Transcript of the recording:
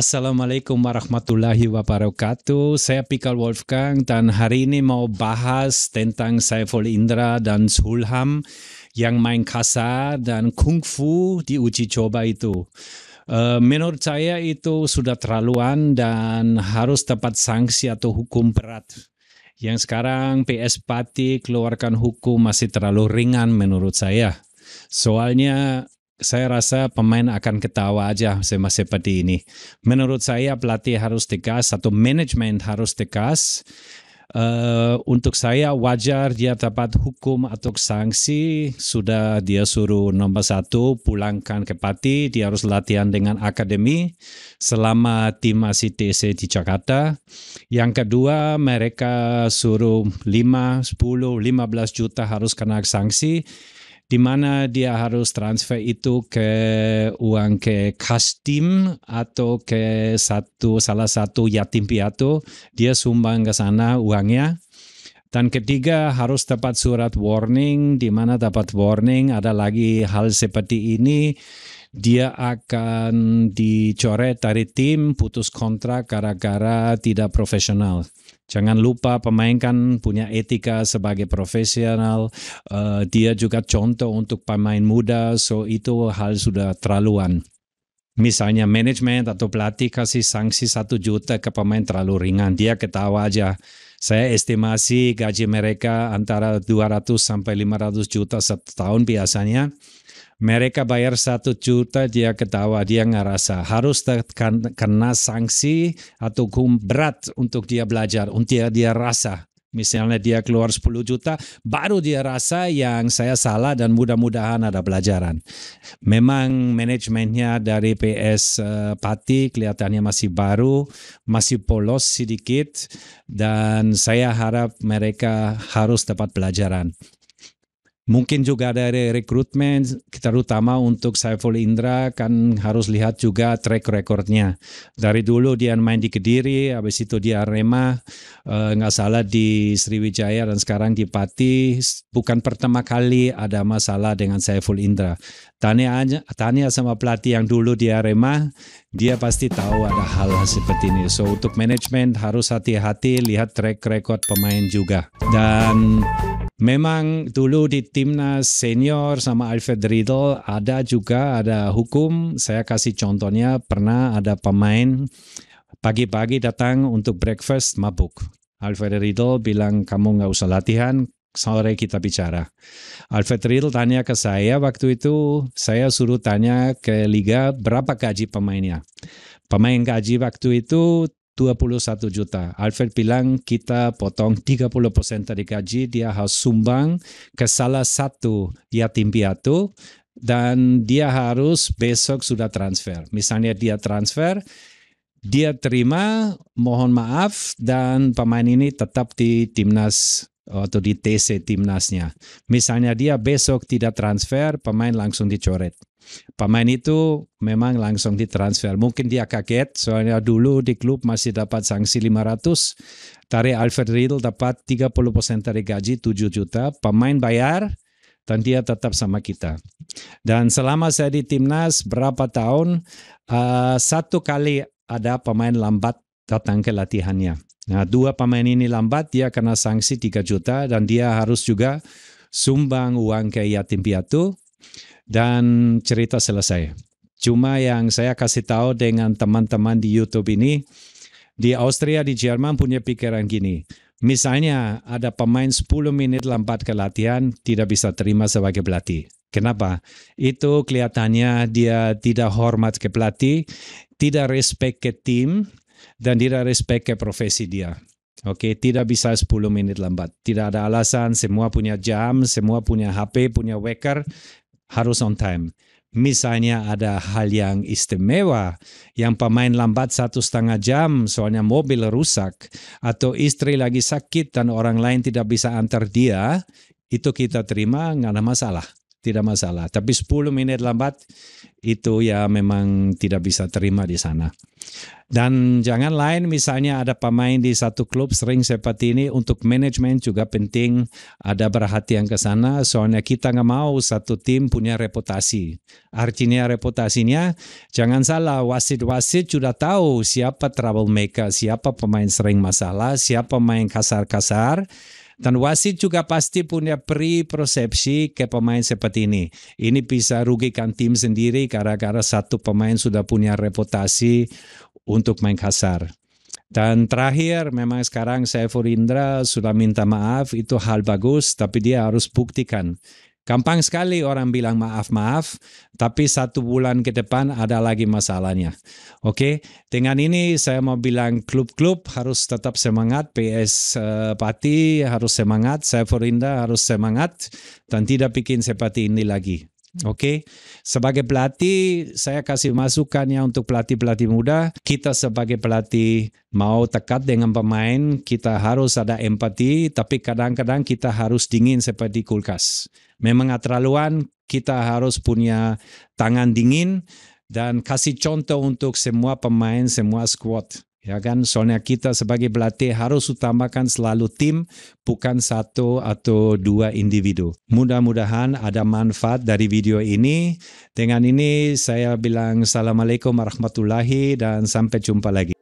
Assalamualaikum warahmatullahi wabarakatuh. Saya Pikal Wolfgang dan hari ini mau bahas tentang Saiful Indra dan Sulham yang main kasar dan kungfu di uji coba itu. Eh, menurut saya itu sudah terlaluan dan harus tepat sanksi atau hukum berat. Yang sekarang PS Pati keluarkan hukum masih terlalu ringan menurut saya. Soalnya saya rasa pemain akan ketawa aja sama seperti ini. Menurut saya pelatih harus tegas atau manajemen harus tegas. Uh, untuk saya wajar dia dapat hukum atau sanksi sudah dia suruh nomor satu pulangkan ke Pati dia harus latihan dengan akademi selama tim masih TC di Jakarta yang kedua mereka suruh 5, 10, 15 juta harus kena sanksi di mana dia harus transfer itu ke uang ke Kastim atau ke satu salah satu yatim piatu dia sumbang ke sana uangnya dan ketiga harus dapat surat warning di mana dapat warning ada lagi hal seperti ini dia akan dicoret dari tim, putus kontrak gara-gara tidak profesional. Jangan lupa pemain kan punya etika sebagai profesional. Uh, dia juga contoh untuk pemain muda, so itu hal sudah terlaluan. Misalnya manajemen atau pelatih kasih sanksi satu juta ke pemain terlalu ringan, dia ketawa aja. Saya estimasi gaji mereka antara 200 sampai 500 juta setahun biasanya. Mereka bayar satu juta dia ketawa, dia ngerasa harus terkena sanksi atau hukum berat untuk dia belajar, untuk dia, dia rasa Misalnya dia keluar 10 juta, baru dia rasa yang saya salah dan mudah-mudahan ada pelajaran. Memang manajemennya dari PS eh, Pati kelihatannya masih baru, masih polos sedikit dan saya harap mereka harus dapat pelajaran. Mungkin juga dari rekrutmen, terutama untuk Saiful Indra kan harus lihat juga track recordnya. Dari dulu dia main di Kediri, habis itu di Arema, eh, nggak eh, salah di Sriwijaya dan sekarang di Pati. Bukan pertama kali ada masalah dengan Saiful Indra. Tanya tanya sama pelatih yang dulu di Arema, dia pasti tahu ada hal-hal seperti ini. So untuk manajemen harus hati-hati lihat track record pemain juga dan Memang dulu di timnas senior sama Alfred Riddle ada juga ada hukum. Saya kasih contohnya pernah ada pemain pagi-pagi datang untuk breakfast mabuk. Alfred Riddle bilang kamu nggak usah latihan, sore kita bicara. Alfred Riddle tanya ke saya waktu itu, saya suruh tanya ke liga berapa gaji pemainnya. Pemain gaji waktu itu 21 juta. Alfred bilang kita potong 30% dari gaji, dia harus sumbang ke salah satu yatim piatu dan dia harus besok sudah transfer. Misalnya dia transfer, dia terima, mohon maaf dan pemain ini tetap di timnas atau di TC timnasnya. Misalnya dia besok tidak transfer, pemain langsung dicoret. Pemain itu memang langsung ditransfer. Mungkin dia kaget, soalnya dulu di klub masih dapat sanksi 500. tarik Alfred Riedel dapat 30% dari gaji 7 juta. Pemain bayar, dan dia tetap sama kita. Dan selama saya di timnas berapa tahun, uh, satu kali ada pemain lambat datang ke latihannya. Nah, dua pemain ini lambat, dia kena sanksi 3 juta dan dia harus juga sumbang uang ke yatim piatu dan cerita selesai. Cuma yang saya kasih tahu dengan teman-teman di YouTube ini, di Austria, di Jerman punya pikiran gini. Misalnya ada pemain 10 menit lambat ke latihan, tidak bisa terima sebagai pelatih. Kenapa? Itu kelihatannya dia tidak hormat ke pelatih, tidak respect ke tim, dan tidak respect ke profesi dia. Oke, okay, tidak bisa 10 menit lambat. Tidak ada alasan, semua punya jam, semua punya HP, punya waker, harus on time. Misalnya ada hal yang istimewa, yang pemain lambat satu setengah jam soalnya mobil rusak, atau istri lagi sakit dan orang lain tidak bisa antar dia, itu kita terima, nggak ada masalah tidak masalah. Tapi 10 menit lambat itu ya memang tidak bisa terima di sana. Dan jangan lain misalnya ada pemain di satu klub sering seperti ini untuk manajemen juga penting ada perhatian ke sana soalnya kita nggak mau satu tim punya reputasi. Artinya reputasinya jangan salah wasit-wasit sudah tahu siapa troublemaker, siapa pemain sering masalah, siapa pemain kasar-kasar dan wasit juga pasti punya pre-persepsi ke pemain seperti ini. Ini bisa rugikan tim sendiri gara-gara satu pemain sudah punya reputasi untuk main kasar. Dan terakhir, memang sekarang Saiful Indra sudah minta maaf, itu hal bagus, tapi dia harus buktikan. Gampang sekali orang bilang maaf-maaf, tapi satu bulan ke depan ada lagi masalahnya. Oke, okay? dengan ini saya mau bilang klub-klub harus tetap semangat, PS uh, eh, Pati harus semangat, saya Forinda harus semangat, dan tidak bikin seperti ini lagi. Oke, okay? sebagai pelatih saya kasih masukannya untuk pelatih-pelatih muda. Kita sebagai pelatih mau tekat dengan pemain, kita harus ada empati, tapi kadang-kadang kita harus dingin seperti kulkas. Memang terlaluan kita harus punya tangan dingin dan kasih contoh untuk semua pemain, semua squad. Ya kan, soalnya kita sebagai pelatih harus utamakan selalu tim, bukan satu atau dua individu. Mudah-mudahan ada manfaat dari video ini. Dengan ini saya bilang Assalamualaikum warahmatullahi dan sampai jumpa lagi.